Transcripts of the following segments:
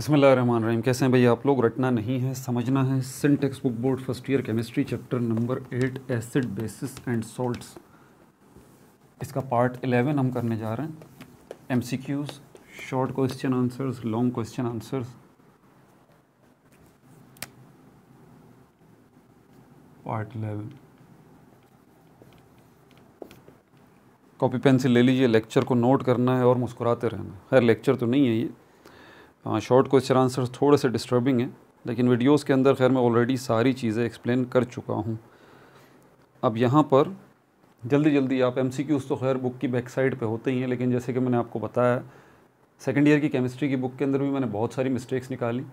रही कैसे हैं भैया आप लोग रटना नहीं है समझना है Syntax book board first year chemistry chapter number eight acid bases and salts इसका पार्ट एलेवन हम करने जा रहे हैं M C Qs short question answers long question answers part eleven copy pen से ले लीजिए लेक्चर को नोट करना है और मुस्कुराते रहना खैर लेक्चर तो नहीं है ये शॉर्ट क्वेश्चन आंसर थोड़े से डिस्टर्बिंग है लेकिन वीडियोस के अंदर खैर मैं ऑलरेडी सारी चीज़ें एक्सप्लेन कर चुका हूँ अब यहाँ पर जल्दी जल्दी आप एम सी तो खैर बुक की बैक साइड पर होते ही हैं लेकिन जैसे कि मैंने आपको बताया सेकेंड ईयर की केमिस्ट्री की बुक के अंदर भी मैंने बहुत सारी मिस्टेक्स निकाली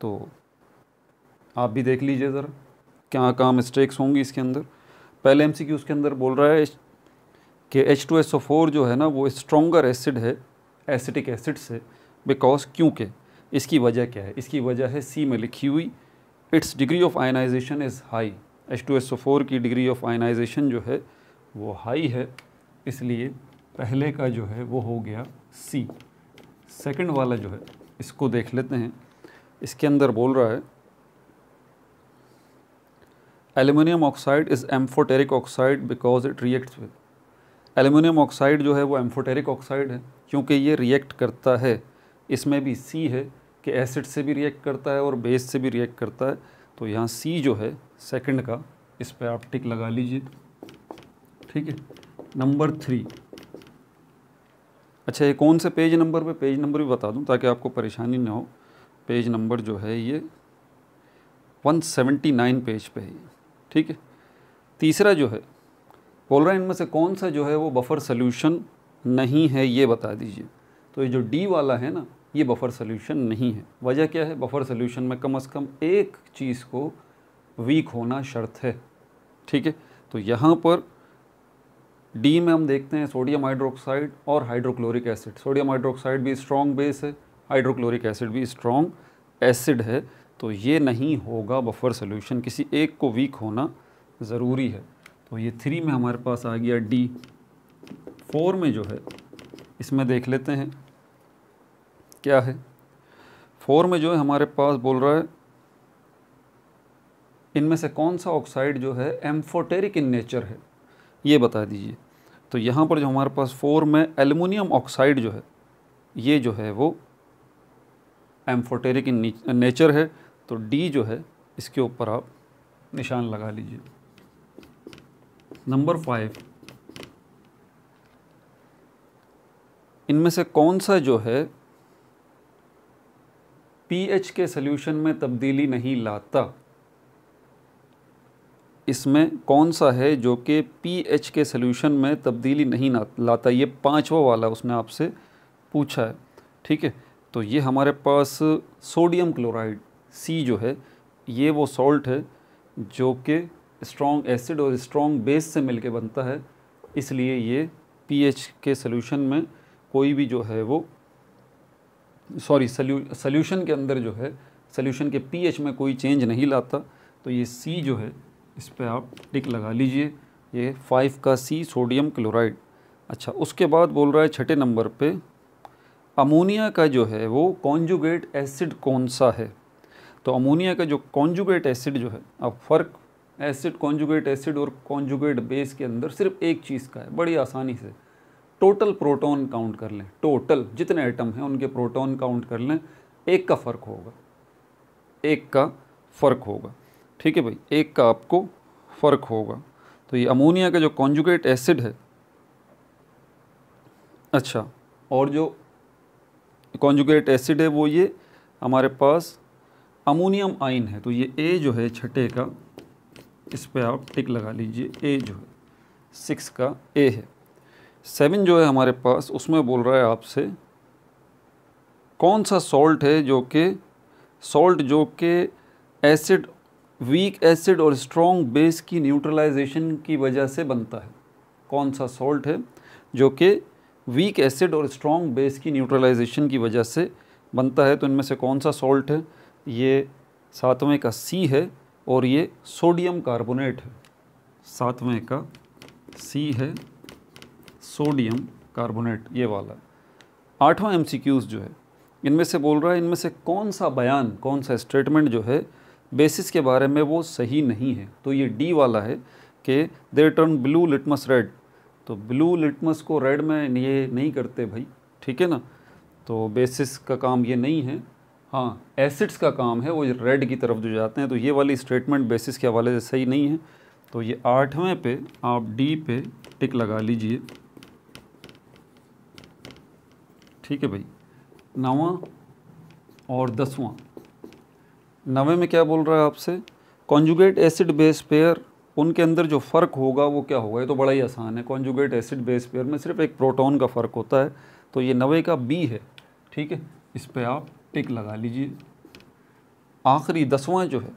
तो आप भी देख लीजिए ज़रा क्या कहाँ मिस्टेक्स होंगी इसके अंदर पहले एम सी के अंदर बोल रहा है कि H two S O four जो है ना वो स्ट्रोंगर एसिड है एसिटिक एसिड से बिकॉज क्योंकि इसकी वजह क्या है इसकी वजह है सी में लिखी हुई it's degree of ionization is high H two S O four की डिग्री ऑफ आयनाइजेशन जो है वो हाई है इसलिए पहले का जो है वो हो गया सी सेकेंड वाला जो है इसको देख लेते हैं इसके अंदर बोल रहा है aluminium oxide is amphoteric oxide because it reacts with aluminium oxide जो है वो एम्फोटेरिक ऑक्साइड है क्योंकि ये रिएक्ट करता है इसमें भी सी है कि एसिड से भी रिएक्ट करता है और बेस से भी रिएक्ट करता है तो यहाँ सी जो है सेकंड का इस पर आप टिक लगा लीजिए ठीक है नंबर थ्री अच्छा ये कौन से पेज नंबर पे पेज नंबर भी बता दूं ताकि आपको परेशानी ना हो पेज नंबर जो है ये 179 पेज पे है ठीक है तीसरा जो है पोलराइन में से कौन सा जो है वो बफर सोल्यूशन नहीं है ये बता दीजिए तो ये जो डी वाला है ना ये बफर सोल्यूशन नहीं है वजह क्या है बफर सोल्यूशन में कम अज़ कम एक चीज़ को वीक होना शर्त है ठीक है तो यहाँ पर डी में हम देखते हैं सोडियम हाइड्रोक्साइड और हाइड्रोक्लोरिक एसिड सोडियम हाइड्रोक्साइड भी स्ट्रॉन्ग बेस है हाइड्रोक्लोरिक एसिड भी स्ट्रॉन्ग एसिड है तो ये नहीं होगा बफर सोल्यूशन किसी एक को वीक होना ज़रूरी है तो ये थ्री में हमारे पास आ गया डी फोर में जो है इसमें देख लेते हैं क्या है फोर में जो है हमारे पास बोल रहा है इनमें से कौन सा ऑक्साइड जो है एम्फोटेरिक इन नेचर है ये बता दीजिए तो यहाँ पर जो हमारे पास फोर में एलुमिनियम ऑक्साइड जो है ये जो है वो एम्फोटेरिक इन नेचर है तो डी जो है इसके ऊपर आप निशान लगा लीजिए नंबर फाइव इनमें से कौन सा जो है पीएच के सोल्यूशन में तब्दीली नहीं लाता इसमें कौन सा है जो कि पीएच के सोल्यूशन में तब्दीली नहीं लाता ये पाँचवा वाला उसने आपसे पूछा है ठीक है तो ये हमारे पास सोडियम क्लोराइड सी जो है ये वो सॉल्ट है जो कि स्ट्रॉन्ग एसिड और स्ट्रॉन्ग बेस से मिलके बनता है इसलिए ये पीएच के सोल्यूशन में कोई भी जो है वो सॉरी सल्यूशन के अंदर जो है सल्यूशन के पी में कोई चेंज नहीं लाता तो ये सी जो है इस पर आप टिक लगा लीजिए ये फाइव का सी सोडियम क्लोराइड अच्छा उसके बाद बोल रहा है छठे नंबर पे अमोनिया का जो है वो कॉन्जुगेट एसिड कौन सा है तो अमोनिया का जो कॉन्जुगेट एसिड जो है अब फ़र्क एसिड कॉन्जुगेट एसिड और कॉन्जुगेट बेस के अंदर सिर्फ एक चीज़ का है बड़ी आसानी से टोटल प्रोटॉन काउंट कर लें टोटल जितने आइटम हैं उनके प्रोटॉन काउंट कर लें एक का फ़र्क होगा एक का फ़र्क होगा ठीक है भाई एक का आपको फ़र्क होगा तो ये अमोनिया का जो कॉन्जुगेट एसिड है अच्छा और जो कॉन्जुगेट एसिड है वो ये हमारे पास अमोनियम आइन है तो ये ए जो है छठे का इस पर आप टिक लगा लीजिए ए जो है सिक्स का ए है सेवन जो है हमारे पास उसमें बोल रहा है आपसे कौन सा सॉल्ट है जो कि सॉल्ट जो कि एसिड वीक एसिड और स्ट्रॉन्ग बेस की न्यूट्रलाइजेशन की वजह से बनता है कौन सा सॉल्ट है जो कि वीक एसिड और स्ट्रॉन्ग बेस की न्यूट्रलाइजेशन की वजह से बनता है तो इनमें से कौन सा सॉल्ट है ये सातवें का सी है और ये सोडियम कार्बोनेट है सातवें का सी है सोडियम कार्बोनेट ये वाला आठवां एम जो है इनमें से बोल रहा है इनमें से कौन सा बयान कौन सा स्टेटमेंट जो है बेसिस के बारे में वो सही नहीं है तो ये डी वाला है कि they turn blue litmus red तो ब्लू लिटमस को रेड में ये नहीं करते भाई ठीक है ना तो बेसिस का काम ये नहीं है हाँ एसिड्स का काम है वो रेड की तरफ जो जाते हैं तो ये वाली स्टेटमेंट बेसिस के हवाले से सही नहीं है तो ये आठवें पे आप डी पे टिक लगा लीजिए ठीक है भाई नवा और दसवां नवे में क्या बोल रहा है आपसे कॉन्जुगेट एसिड बेस पेयर उनके अंदर जो फ़र्क होगा वो क्या होगा ये तो बड़ा ही आसान है कॉन्जुगेट एसिड बेस पेयर में सिर्फ एक प्रोटॉन का फ़र्क होता है तो ये नवे का बी है ठीक है इस पर आप टिक लगा लीजिए आखिरी दसवां जो है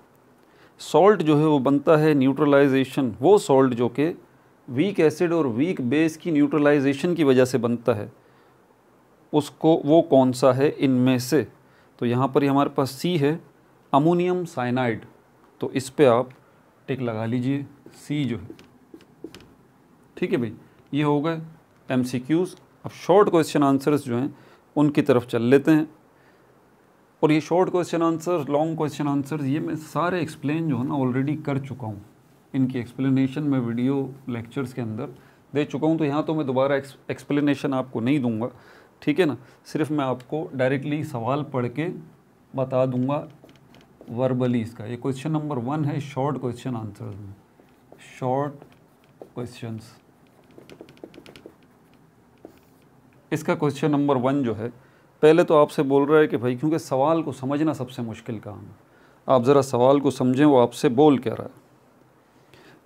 सॉल्ट जो है वो बनता है न्यूट्रलाइजेशन वो सॉल्ट जो कि वीक एसिड और वीक बेस की न्यूट्रलाइजेशन की वजह से बनता है उसको वो कौन सा है इनमें से तो यहाँ पर ही हमारे पास सी है अमोनियम साइनाइड तो इस पर आप टिक लगा लीजिए सी जो है ठीक है भाई ये हो गए एम सी क्यूज़ अब शॉर्ट क्वेश्चन आंसर्स जो हैं उनकी तरफ चल लेते हैं और ये short question answer long question answer ये मैं सारे एक्सप्लेन जो है ना ऑलरेडी कर चुका हूँ इनकी एक्सप्लेनेशन मैं वीडियो लेक्चर्स के अंदर दे चुका हूँ तो यहाँ तो मैं दोबारा एक्सप्लेनेशन आपको नहीं दूंगा ठीक है ना सिर्फ मैं आपको डायरेक्टली सवाल पढ़ के बता दूंगा वर्बली इसका ये क्वेश्चन नंबर वन है शॉर्ट क्वेश्चन आंसर्स में शॉर्ट क्वेश्चंस इसका क्वेश्चन नंबर वन जो है पहले तो आपसे बोल रहा है कि भाई क्योंकि सवाल को समझना सबसे मुश्किल काम है आप ज़रा सवाल को समझें वो आपसे बोल क्या रहा है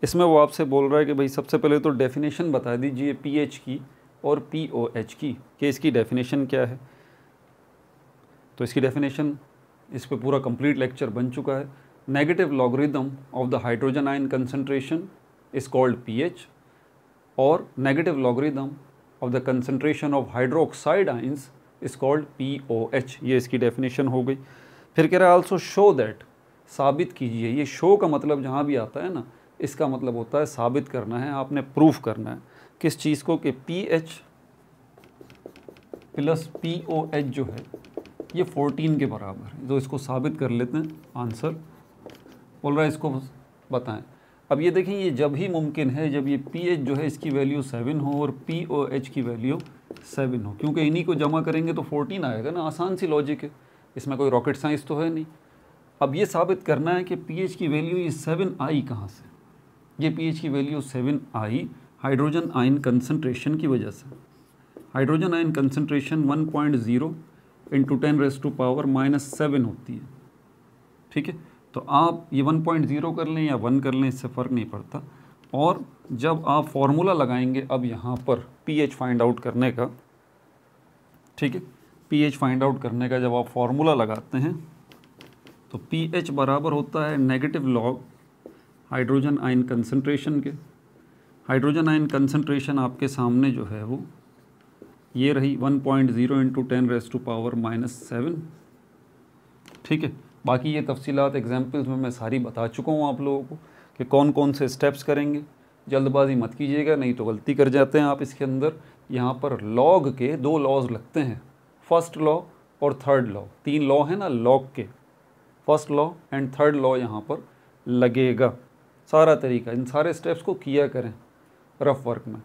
इसमें वो आपसे बोल रहा है कि भाई सबसे पहले तो डेफिनेशन बता दीजिए पीएच की और पी ओ एच की कि इसकी डेफिनेशन क्या है तो इसकी डेफिनेशन इस पर पूरा कंप्लीट लेक्चर बन चुका है negative logarithm of the hydrogen ion concentration is called P H और negative logarithm of the concentration of hydroxide ions is called P O H ये इसकी डेफिनेशन हो गई फिर कह रहा है ऑल्सो शो दैट साबित कीजिए ये शो का मतलब जहाँ भी आता है ना इसका मतलब होता है साबित करना है आपने प्रूफ करना है किस चीज़ को कि P H plus P O H जो है ये 14 के बराबर है तो इसको साबित कर लेते हैं आंसर बोल रहा है इसको बताएं अब ये देखें ये जब ही मुमकिन है जब ये पी एच जो है इसकी वैल्यू सेवन हो और पी ओ एच की वैल्यू सेवन हो क्योंकि इन्हीं को जमा करेंगे तो फोर्टीन आएगा ना आसान सी लॉजिक है इसमें कोई रॉकेट साइंस तो है नहीं अब ये साबित करना है कि पी एच की वैल्यू ये सेवन आई कहाँ से ये पी एच की वैल्यू सेवन आई हाइड्रोजन आयन कंसनट्रेशन की वजह से hydrogen ion concentration 1.0 point zero into ten raise to power minus seven होती है ठीक है तो आप ये 1.0 कर लें या 1 कर लें इससे फ़र्क नहीं पड़ता और जब आप फॉर्मूला लगाएंगे अब यहाँ पर पीएच फाइंड आउट करने का ठीक है पीएच फाइंड आउट करने का जब आप फार्मूला लगाते हैं तो पीएच बराबर होता है negative log hydrogen ion concentration के हाइड्रोजन आयन कंसनट्रेशन आपके सामने जो है वो ये रही 1.0 point zero into ten raise to power minus seven ठीक है बाकी ये तफसीत एग्जाम्पल्स में मैं सारी बता चुका हूँ आप लोगों को कि कौन कौन से स्टेप्स करेंगे जल्दबाजी मत कीजिएगा नहीं तो गलती कर जाते हैं आप इसके अंदर यहाँ पर लॉग के दो लॉज लगते हैं फर्स्ट लॉ और थर्ड लॉ तीन लॉ है ना लॉग के first law and third law यहाँ पर लगेगा सारा तरीका इन सारे स्टेप्स को किया करें रफ़ वर्क में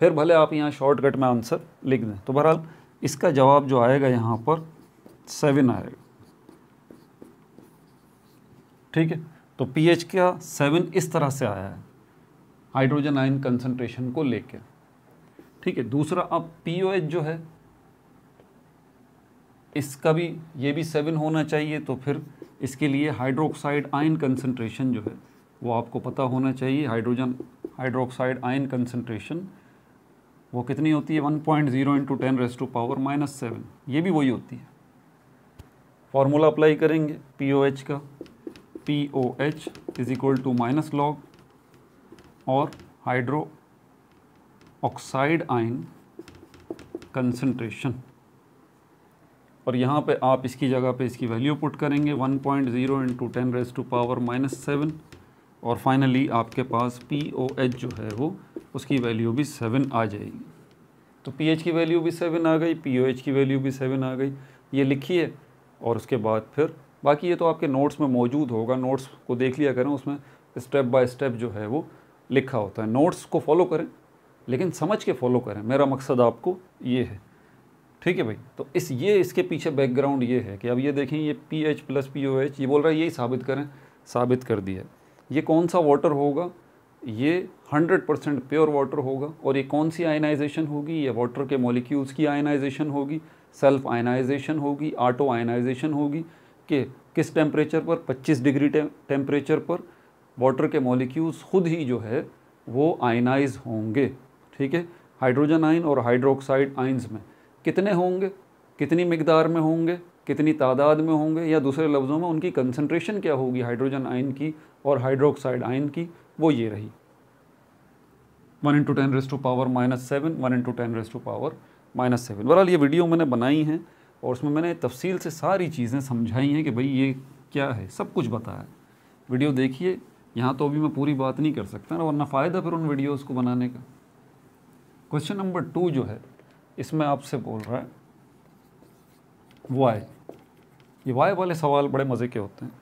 फिर भले आप यहाँ शॉर्टकट में आंसर लिख दें तो बहरहाल इसका जवाब जो आएगा यहाँ पर सेवन आएगा ठीक है तो पीएच का सेवन इस तरह से आया है हाइड्रोजन आयन कंसंट्रेशन को लेकर ठीक है दूसरा अब पीओएच जो है इसका भी ये भी सेवन होना चाहिए तो फिर इसके लिए हाइड्रोक्साइड आयन कंसंट्रेशन जो है वो आपको पता होना चाहिए हाइड्रोजन हाइड्रोक्साइड आयन कंसनट्रेशन वो कितनी होती है 1.0 point zero into ten raise to power minus seven ये भी वही होती है फॉर्मूला अप्लाई करेंगे पी ओ एच का P O H is equal to minus log और हाइड्रो ऑक्साइड आयन कंसनट्रेशन और यहाँ पे आप इसकी जगह पे इसकी वैल्यू पुट करेंगे 1.0 point zero into ten raise to power minus seven और फाइनली आपके पास पी ओ एच जो है वो उसकी वैल्यू भी सेवन आ जाएगी तो पी एच की वैल्यू भी सेवन आ गई पी ओ एच की वैल्यू भी सेवन आ गई ये लिखी है और उसके बाद फिर बाकी ये तो आपके नोट्स में मौजूद होगा नोट्स को देख लिया करें उसमें स्टेप बाय स्टेप जो है वो लिखा होता है नोट्स को फॉलो करें लेकिन समझ के फॉलो करें मेरा मकसद आपको ये है ठीक है भाई तो इस ये इसके पीछे बैकग्राउंड ये है कि अब ये देखें ये P H plus P O H ये बोल रहा है यही साबित करें साबित कर दिया ये कौन सा वाटर होगा ये 100 परसेंट प्योर वाटर होगा और ये कौन सी आयनाइजेशन होगी ये वाटर के मॉलिक्यूल्स की आयनाइजेशन होगी सेल्फ आयनाइजेशन होगी ऑटो आयनाइजेशन होगी कि किस टेम्परेचर पर 25 डिग्री टेम्परेचर पर वाटर के मॉलिक्यूल्स खुद ही जो है वो आयनाइज होंगे ठीक है हाइड्रोजन आयन और हाइड्रोक्साइड आइन्स में कितने होंगे कितनी मकदार में होंगे कितनी तादाद में होंगे या दूसरे लफ्ज़ों में उनकी कंसनट्रेशन क्या होगी हाइड्रोजन आयन की और हाइड्रोक्साइड आयन की वो ये रही one into ten raised to power minus seven one into ten raised to power minus seven बहरहाल ये वीडियो मैंने बनाई हैं और उसमें मैंने तफसील से सारी चीज़ें समझाई हैं कि भाई ये क्या है सब कुछ बताया है वीडियो देखिए यहाँ तो अभी मैं पूरी बात नहीं कर सकता ना वरना फ़ायदा फिर उन वीडियोज़ को बनाने का क्वेश्चन नंबर टू जो है इसमें आपसे बोल रहा है वाई ये वाई वाले सवाल बड़े मज़े के होते हैं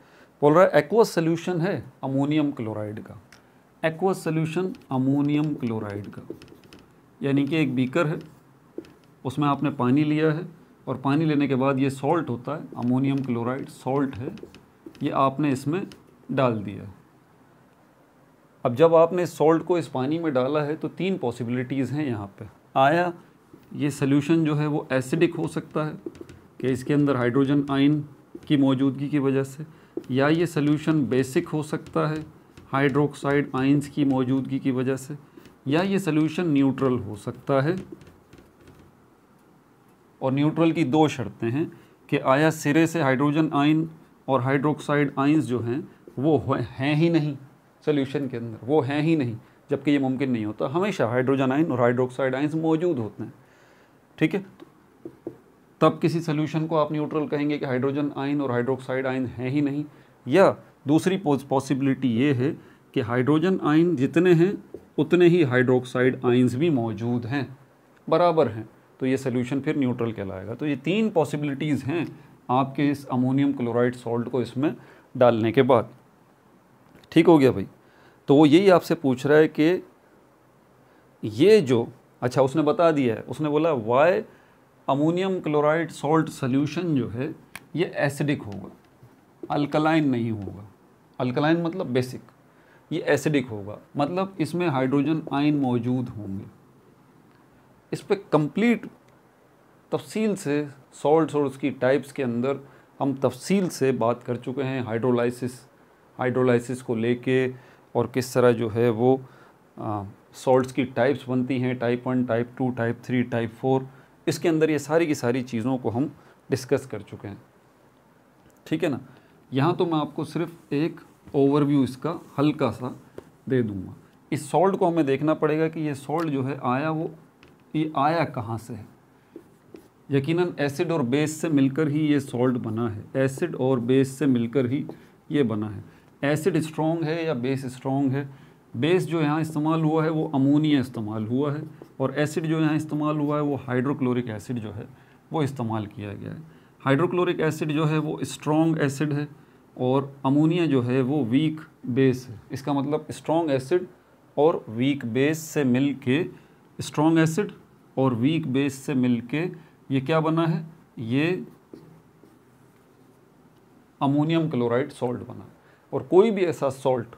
बोल रहा है एक्वस सोल्यूशन है अमोनियम क्लोराइड का एक्वस सोल्यूशन अमोनियम क्लोराइड का यानी कि एक बीकर है उसमें आपने पानी लिया है और पानी लेने के बाद ये सॉल्ट होता है अमोनियम क्लोराइड सॉल्ट है ये आपने इसमें डाल दिया अब जब आपने सॉल्ट को इस पानी में डाला है तो तीन पॉसिबिलिटीज़ हैं यहाँ पे आया ये सोल्यूशन जो है वो एसिडिक हो सकता है कि इसके अंदर हाइड्रोजन आइन की मौजूदगी की वजह से या ये सोल्यूशन बेसिक हो सकता है हाइड्रोक्साइड आइंस की मौजूदगी की वजह से या ये सोल्यूशन न्यूट्रल हो सकता है और न्यूट्रल की दो शर्तें हैं कि आया सिरे से हाइड्रोजन आइन और हाइड्रोक्साइड आइंस जो हैं वो हैं ही नहीं सोल्यूशन के अंदर वो हैं ही नहीं जबकि ये मुमकिन नहीं होता हमेशा हाइड्रोजन आइन और हाइड्रोक्साइड आइंस मौजूद होते हैं ठीक है तब किसी सोल्यूशन को आप न्यूट्रल कहेंगे कि हाइड्रोजन आयन और हाइड्रोक्साइड आयन है ही नहीं या दूसरी पॉसिबिलिटी ये है कि हाइड्रोजन आयन जितने हैं उतने ही हाइड्रोक्साइड आइन्स भी मौजूद हैं बराबर हैं तो ये सोल्यूशन फिर न्यूट्रल कहलाएगा तो ये तीन पॉसिबिलिटीज़ हैं आपके इस अमोनियम क्लोराइड सॉल्ट को इसमें डालने के बाद ठीक हो गया भाई तो वो यही आपसे पूछ रहा है कि ये जो अच्छा उसने बता दिया है उसने बोला why ammonium chloride salt solution जो है ये एसिडिक होगा अल्कलाइन नहीं होगा अल्कलाइन मतलब बेसिक ये एसिडिक होगा मतलब इसमें हाइड्रोजन आयन मौजूद होंगे इस पर कंप्लीट तफसील से सॉल्ट और उसकी टाइप्स के अंदर हम तफसील से बात कर चुके हैं हाइड्रोलाइसिस हाइड्रोलाइसिस को लेके और किस तरह जो है वो सॉल्ट्स की टाइप्स बनती हैं type one type two type three type four इसके अंदर ये सारी की सारी चीज़ों को हम डिस्कस कर चुके हैं ठीक है ना यहाँ तो मैं आपको सिर्फ एक ओवरव्यू इसका हल्का सा दे दूँगा इस सॉल्ट को हमें देखना पड़ेगा कि ये सॉल्ट जो है आया वो ये आया कहाँ से है यकीनन एसिड और बेस से मिलकर ही ये सॉल्ट बना है एसिड और बेस से मिलकर ही ये बना है एसिड स्ट्रॉन्ग है या बेस स्ट्रॉन्ग है बेस जो यहाँ इस्तेमाल हुआ है वो अमोनिया इस्तेमाल हुआ है और एसिड जो यहाँ इस्तेमाल हुआ है वो हाइड्रोक्लोरिक एसिड जो है वो इस्तेमाल किया गया है हाइड्रोक्लोरिक एसिड जो है वो स्ट्रॉन्ग एसिड है और अमोनिया जो है वो वीक बेस है इसका मतलब स्ट्रॉन्ग एसिड और वीक बेस से मिल के स्ट्रॉन्ग एसिड और वीक बेस से मिल के ये क्या बना है ये अमोनियम क्लोराइड सॉल्ट बना और कोई भी ऐसा सॉल्ट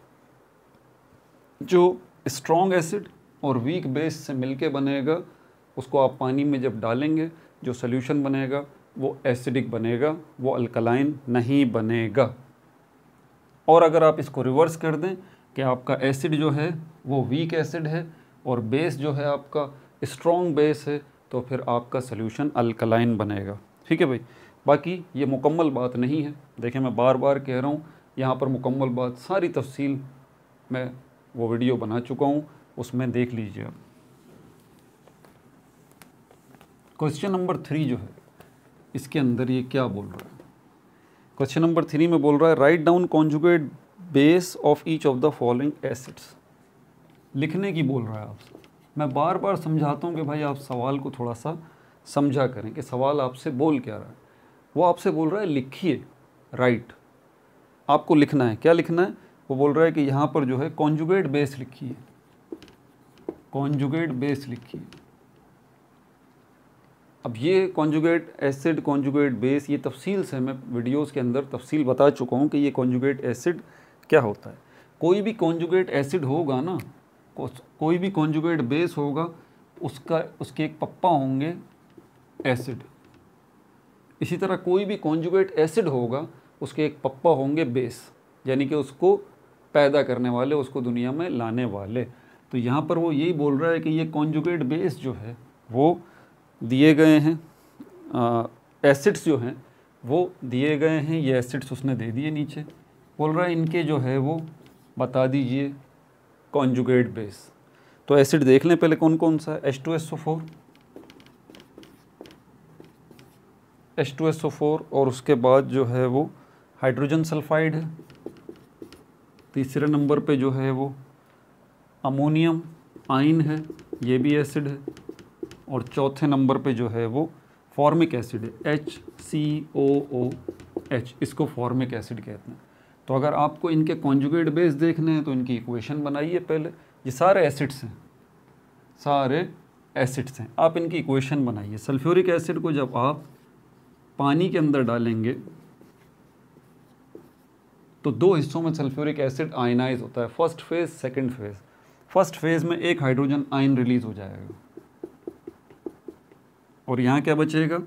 जो स्ट्रॉन्ग एसिड और वीक बेस से मिलके बनेगा उसको आप पानी में जब डालेंगे जो सोल्यूशन बनेगा वो एसिडिक बनेगा वो अल्कलाइन नहीं बनेगा और अगर आप इसको रिवर्स कर दें कि आपका एसिड जो है वो वीक एसिड है और बेस जो है आपका स्ट्रॉन्ग बेस है तो फिर आपका सोल्यूशन अल्कलाइन बनेगा ठीक है भाई बाकी ये मुकम्मल बात नहीं है देखिए मैं बार बार कह रहा हूँ यहाँ पर मुकम्मल बात सारी तफसील मैं वो वीडियो बना चुका हूँ उसमें देख लीजिए आप क्वेश्चन नंबर थ्री जो है इसके अंदर ये क्या बोल रहा है क्वेश्चन नंबर थ्री में बोल रहा है write down conjugate base of each of the following acids लिखने की बोल रहा है आपसे मैं बार बार समझाता हूँ कि भाई आप सवाल को थोड़ा सा समझा करें कि सवाल आपसे बोल क्या रहा है वो आपसे बोल रहा है लिखिए राइट आपको लिखना है क्या लिखना है वो बोल रहा है कि यहाँ पर जो है कॉन्जुगेट बेस लिखी है कॉन्जुगेट बेस लिखी है अब ये कॉन्जुगेट एसिड कॉन्जुगेट बेस ये तफसील से मैं वीडियोस के अंदर तफसील बता चुका हूँ कि ये कॉन्जुगेट एसिड क्या होता है कोई भी कॉन्जुगेट एसिड होगा ना को, कोई भी कॉन्जुगेट बेस होगा उसका उसके एक पप्पा होंगे एसिड इसी तरह कोई भी कॉन्जुगेट एसिड होगा उसके एक पप्पा होंगे बेस यानी कि उसको पैदा करने वाले उसको दुनिया में लाने वाले तो यहाँ पर वो यही बोल रहा है कि ये कॉन्जुगेट बेस जो है वो दिए गए हैं एसिड्स जो हैं वो दिए गए हैं ये एसिड्स उसने दे दिए नीचे बोल रहा है इनके जो है वो बता दीजिए कॉन्जुगेट बेस तो एसिड देख लें पहले कौन कौन सा H two S O four H two S O four और उसके बाद जो है वो हाइड्रोजन सल्फाइड है तीसरे नंबर पे जो है वो अमोनियम आइन है ये भी एसिड है और चौथे नंबर पे जो है वो फॉर्मिक एसिड है H C O O H इसको फॉर्मिक एसिड कहते हैं तो अगर आपको इनके कॉन्जुगेट बेस देखने हैं तो इनकी इक्वेशन बनाइए पहले ये सारे एसिड्स हैं सारे एसिड्स हैं आप इनकी इक्वेशन बनाइए सल्फ्यूरिक एसिड को जब आप पानी के अंदर डालेंगे तो दो हिस्सों में सल्फ्यूरिक एसिड आयनाइज होता है first phase second phase first phase में एक हाइड्रोजन आयन रिलीज हो जाएगा और यहाँ क्या बचेगा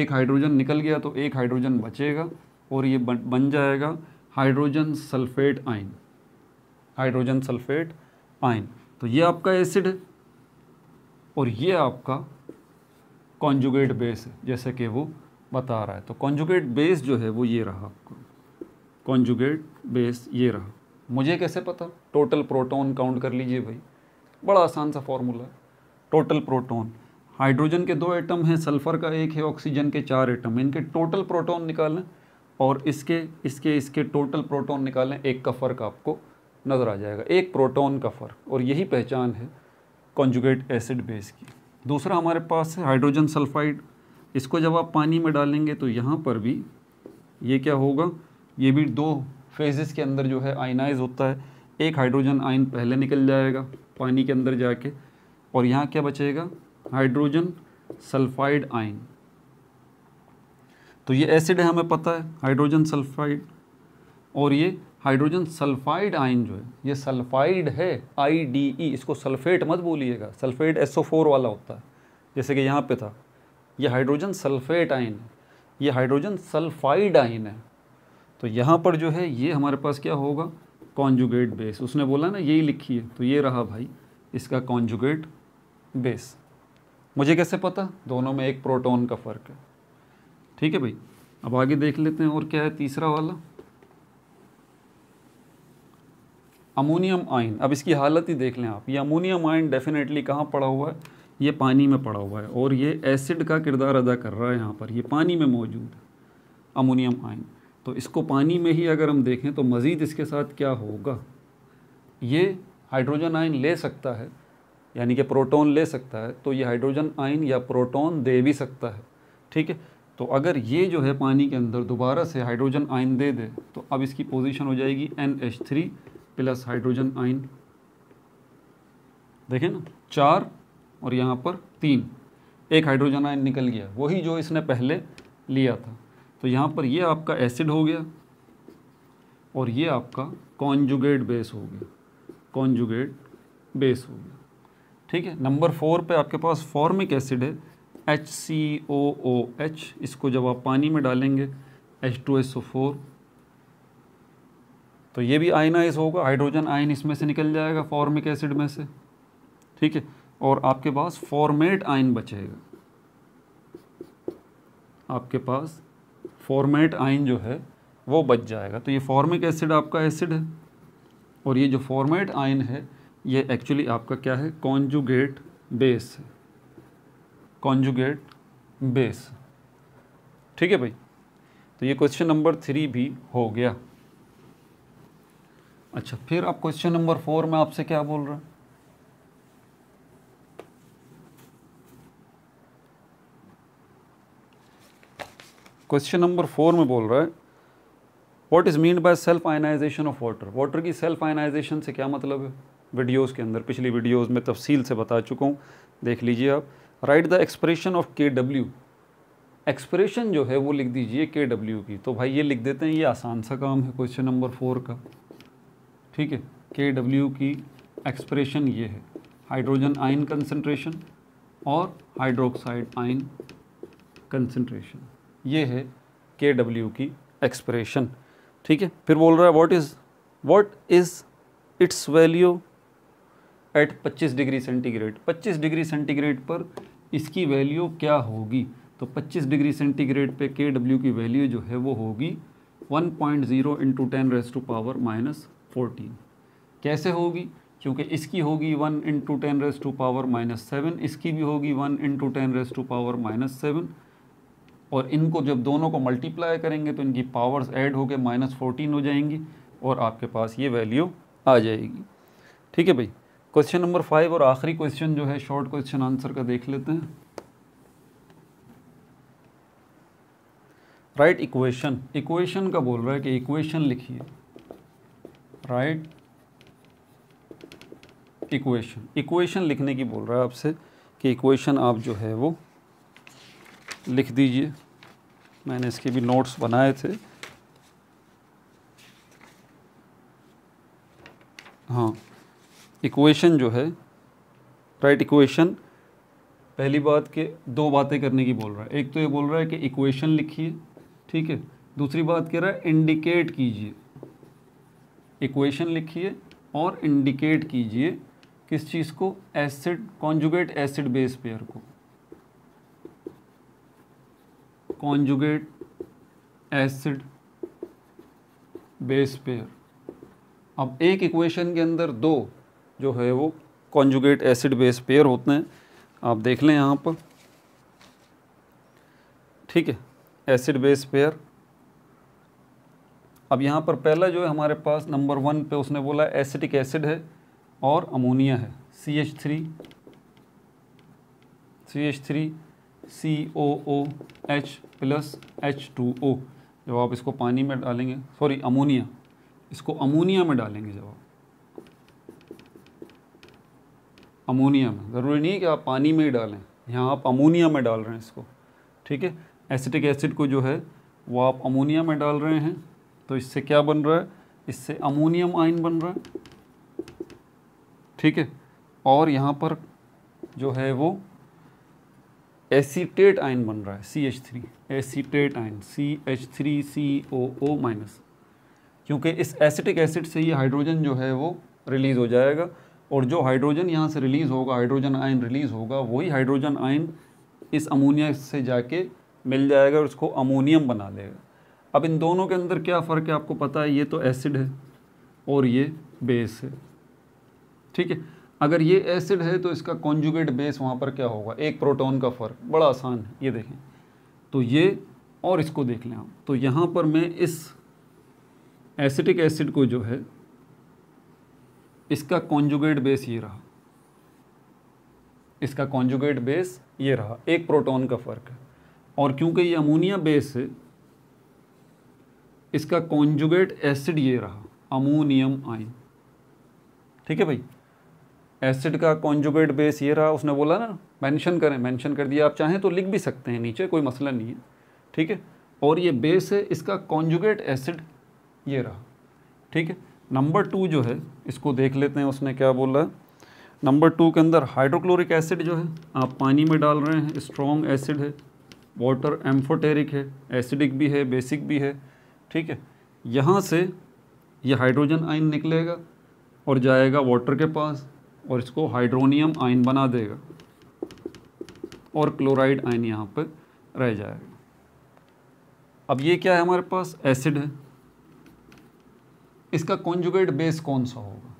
एक हाइड्रोजन निकल गया तो एक हाइड्रोजन बचेगा और ये बन, बन जाएगा hydrogen sulphate ion hydrogen sulphate ion तो ये आपका एसिड है और ये आपका कॉन्जुगेट बेस है जैसे कि वो बता रहा है तो कॉन्जुगेट बेस जो है वो ये रहा आपका कॉन्जुगेट बेस ये रहा मुझे कैसे पता टोटल प्रोटॉन काउंट कर लीजिए भाई बड़ा आसान सा फॉर्मूला है टोटल प्रोटॉन हाइड्रोजन के दो एटम हैं सल्फर का एक है ऑक्सीजन के चार एटम इनके टोटल प्रोटॉन निकालें और इसके इसके इसके टोटल प्रोटॉन निकालें एक का फ़र्क आपको नज़र आ जाएगा एक प्रोटॉन का फ़र्क और यही पहचान है कॉन्जुगेट एसिड बेस की दूसरा हमारे पास है हाइड्रोजन सल्फाइड इसको जब आप पानी में डालेंगे तो यहाँ पर भी ये क्या होगा ये भी दो फेजेस के अंदर जो है आयनाइज होता है एक हाइड्रोजन आयन पहले निकल जाएगा पानी के अंदर जाके और यहाँ क्या बचेगा हाइड्रोजन सल्फाइड आयन तो ये एसिड है हमें पता है हाइड्रोजन सल्फाइड और ये हाइड्रोजन सल्फाइड आयन जो है ये सल्फाइड है आई डी ई इसको सल्फेट मत बोलिएगा सल्फेट एसओ फोर वाला होता है जैसे कि यहाँ पे था ये हाइड्रोजन सल्फेट आयन है ये हाइड्रोजन सल्फाइड आयन है तो यहाँ पर जो है ये हमारे पास क्या होगा कॉन्जुगेट बेस उसने बोला ना यही लिखी है तो ये रहा भाई इसका कॉन्जुगेट बेस मुझे कैसे पता दोनों में एक प्रोटॉन का फ़र्क है ठीक है भाई अब आगे देख लेते हैं और क्या है तीसरा वाला अमोनियम आयन अब इसकी हालत ही देख लें आप ये अमोनियम आयन डेफिनेटली कहाँ पड़ा हुआ है ये पानी में पड़ा हुआ है और ये एसिड का किरदार अदा कर रहा है यहाँ पर ये पानी में मौजूद है अमोनियम आयन तो इसको पानी में ही अगर हम देखें तो मज़ीद इसके साथ क्या होगा ये हाइड्रोजन आयन ले सकता है यानी कि प्रोटॉन ले सकता है तो ये हाइड्रोजन आयन या प्रोटॉन दे भी सकता है ठीक है तो अगर ये जो है पानी के अंदर दोबारा से हाइड्रोजन आयन दे दे तो अब इसकी पोजीशन हो जाएगी N H three plus hydrogen ion देखें ना चार और यहाँ पर तीन एक हाइड्रोजन आयन निकल गया वही जो इसने पहले लिया था तो यहाँ पर ये आपका एसिड हो गया और ये आपका कॉन्जुगेट बेस हो गया कॉन्जुगेट बेस हो गया ठीक है नंबर फोर पे आपके पास फॉर्मिक एसिड है H C O O H इसको जब आप पानी में डालेंगे H two S O four तो ये भी आयनाइज होगा हाइड्रोजन आयन इसमें से निकल जाएगा फॉर्मिक एसिड में से ठीक है और आपके पास फॉर्मेट आयन बचेगा आपके पास फॉर्मेट आइन जो है वो बच जाएगा तो ये फॉर्मिक एसिड आपका एसिड है और ये जो फॉर्मेट आइन है ये एक्चुअली आपका क्या है कॉन्जुगेट बेस है कॉन्जुगेट बेस ठीक है भाई तो ये क्वेश्चन नंबर थ्री भी हो गया अच्छा फिर आप क्वेश्चन नंबर फोर में आपसे क्या बोल रहा है क्वेश्चन नंबर फोर में बोल रहा है what is mean by self ionization of water water की सेल्फ आयनाइजेशन से क्या मतलब है वीडियोज़ के अंदर पिछली वीडियोज़ में तफसील से बता चुका हूँ देख लीजिए आप write the expression of K W expression जो है वो लिख दीजिए के डब्ल्यू की तो भाई ये लिख देते हैं ये आसान सा काम है क्वेश्चन नंबर फोर का ठीक है के डब्ल्यू की एक्सप्रेशन ये है हाइड्रोजन आयन कंसनट्रेशन और हाइड्रोक्साइड आयन कंसनट्रेशन ये है के डब्ल्यू की एक्सप्रेशन ठीक है फिर बोल रहा है what is what is its value at 25 degree centigrade 25 degree centigrade पर इसकी वैल्यू क्या होगी तो 25 डिग्री सेंटीग्रेड पे के डब्ल्यू की वैल्यू जो है वो होगी 1.0 point zero into ten raise to power minus fourteen कैसे होगी क्योंकि इसकी होगी 1 into ten raise to power minus seven इसकी भी होगी 1 into ten raise to power minus seven और इनको जब दोनों को मल्टीप्लाई करेंगे तो इनकी पावर्स ऐड होकर माइनस फोर्टीन हो जाएंगी और आपके पास ये वैल्यू आ जाएगी ठीक है भाई क्वेश्चन नंबर फाइव और आखिरी क्वेश्चन जो है शॉर्ट क्वेश्चन आंसर का देख लेते हैं राइट इक्वेशन इक्वेशन का बोल रहा है कि इक्वेशन लिखिए राइट इक्वेशन इक्वेशन लिखने की बोल रहा है आपसे कि इक्वेशन आप जो है वो लिख दीजिए मैंने इसके भी नोट्स बनाए थे हाँ इक्वेशन जो है राइट इक्वेशन पहली बात के दो बातें करने की बोल रहा है एक तो ये बोल रहा है कि इक्वेशन लिखिए ठीक है दूसरी बात कह रहा है इंडिकेट कीजिए इक्वेशन लिखिए और इंडिकेट कीजिए किस चीज़ को acid conjugate acid base pair को कॉन्जुगेट एसिड बेस पेयर अब एक इक्वेशन के अंदर दो जो है वो कॉन्जुगेट एसिड बेस पेयर होते हैं आप देख लें यहाँ पर ठीक है एसिड बेस पेयर अब यहाँ पर पहला जो है हमारे पास नंबर वन पे उसने बोला एसिटिक एसिड है और अमोनिया है C H three C H three C O O H plus H two O जब आप इसको पानी में डालेंगे सॉरी अमोनिया इसको अमोनिया में डालेंगे जब आप अमोनिया में ज़रूरी नहीं है कि आप पानी में ही डालें यहाँ आप अमोनिया में डाल रहे हैं इसको ठीक है एसिटिक एसिड को जो है वो आप अमोनिया में डाल रहे हैं तो इससे क्या बन रहा है इससे अमोनियम आयन बन रहा है ठीक है और यहाँ पर जो है वो एसीटेट आयन बन रहा है C H three acetate ion C H three C O O minus क्योंकि इस एसिटिक एसिड से ये हाइड्रोजन जो है वो रिलीज़ हो जाएगा और जो हाइड्रोजन यहाँ से रिलीज़ होगा हाइड्रोजन आयन रिलीज़ होगा वही हाइड्रोजन आयन इस अमोनिया से जाके मिल जाएगा और उसको अमोनियम बना देगा अब इन दोनों के अंदर क्या फ़र्क है आपको पता है ये तो एसिड है और ये बेस है ठीक है अगर ये एसिड है तो इसका कॉन्जुगेट बेस वहाँ पर क्या होगा एक प्रोटोन का फ़र्क बड़ा आसान है ये देखें तो ये और इसको देख लें आप तो यहाँ पर मैं इस एसिटिक एसिड को जो है इसका कॉन्जुगेट बेस ये रहा इसका कॉन्जुगेट बेस ये रहा एक प्रोटोन का फ़र्क है और क्योंकि ये अमोनिया बेस है इसका कॉन्जुगेट एसिड ये रहा अमोनियम आयन ठीक है भाई एसिड का कॉन्जुगेट बेस ये रहा उसने बोला ना मेंशन करें मेंशन कर दिया आप चाहें तो लिख भी सकते हैं नीचे कोई मसला नहीं है ठीक है और ये बेस है इसका कॉन्जुगेट एसिड ये रहा ठीक है नंबर टू जो है इसको देख लेते हैं उसने क्या बोला नंबर टू के अंदर हाइड्रोक्लोरिक एसिड जो है आप पानी में डाल रहे हैं स्ट्रॉन्ग एसिड है वाटर एम्फोटेरिक है एसिडिक भी है बेसिक भी है ठीक है यहाँ से ये हाइड्रोजन आयन निकलेगा और जाएगा वाटर के पास और इसको हाइड्रोनियम आयन बना देगा और क्लोराइड आयन यहाँ पर रह जाएगा अब ये क्या है हमारे पास एसिड है इसका कॉन्जुगेट बेस कौन सा होगा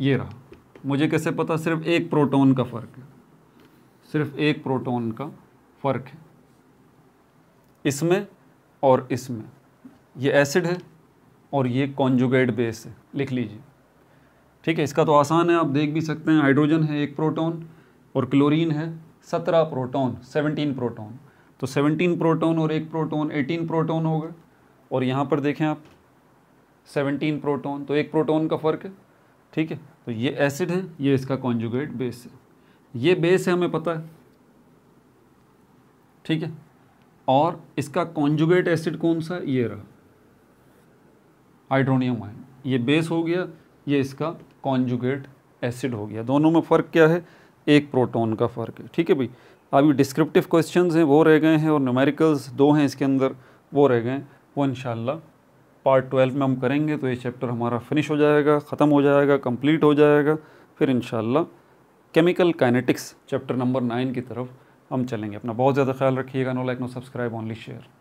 ये रहा मुझे कैसे पता सिर्फ एक प्रोटॉन का फ़र्क है सिर्फ एक प्रोटॉन का फ़र्क है इसमें और इसमें ये एसिड है और ये कॉन्जुगेट बेस है लिख लीजिए ठीक है इसका तो आसान है आप देख भी सकते हैं हाइड्रोजन है एक प्रोटोन और क्लोरीन है सत्रह प्रोटोन सेवनटीन प्रोटोन तो सेवनटीन प्रोटोन और एक प्रोटोन एटीन प्रोटोन हो गए और यहाँ पर देखें आप सेवनटीन प्रोटोन तो एक प्रोटोन का फ़र्क है ठीक है तो ये एसिड है ये इसका कॉन्जुगेट बेस है ये बेस है हमें पता है ठीक है और इसका कॉन्जुगेट एसिड कौन सा ये रहा हाइड्रोनियम आयन ये बेस हो गया ये इसका कॉन्जुगेट एसिड हो गया दोनों में फ़र्क क्या है एक प्रोटॉन का फ़र्क है ठीक है भाई अभी डिस्क्रिप्टिव क्वेश्चंस हैं वो रह गए हैं और न्यूमेरिकल्स दो हैं इसके अंदर वो रह गए हैं वो इन पार्ट ट्वेल्व में हम करेंगे तो ये चैप्टर हमारा फिनिश हो जाएगा ख़त्म हो जाएगा कम्प्लीट हो जाएगा फिर इन chemical kinetics chapter number nine की तरफ हम चलेंगे अपना बहुत ज़्यादा ख्याल रखिएगा no like no subscribe only share